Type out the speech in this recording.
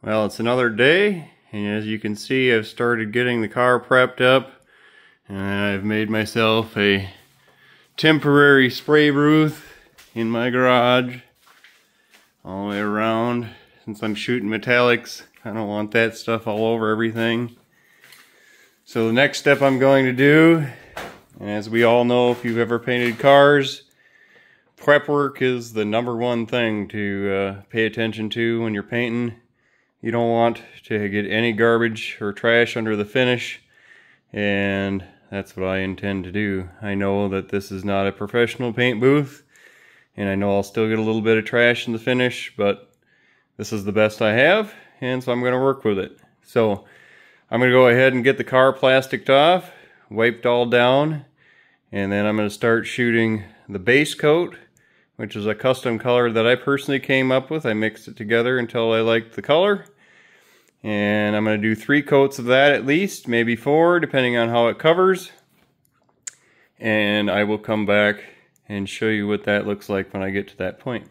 Well, it's another day, and as you can see, I've started getting the car prepped up, and I've made myself a temporary spray booth in my garage all the way around. Since I'm shooting metallics, I don't want that stuff all over everything. So the next step I'm going to do, and as we all know, if you've ever painted cars, prep work is the number one thing to uh, pay attention to when you're painting. You don't want to get any garbage or trash under the finish and that's what I intend to do. I know that this is not a professional paint booth and I know I'll still get a little bit of trash in the finish but this is the best I have and so I'm going to work with it. So I'm going to go ahead and get the car plasticked off, wiped all down, and then I'm going to start shooting the base coat which is a custom color that I personally came up with. I mixed it together until I liked the color. And I'm going to do three coats of that at least, maybe four, depending on how it covers. And I will come back and show you what that looks like when I get to that point.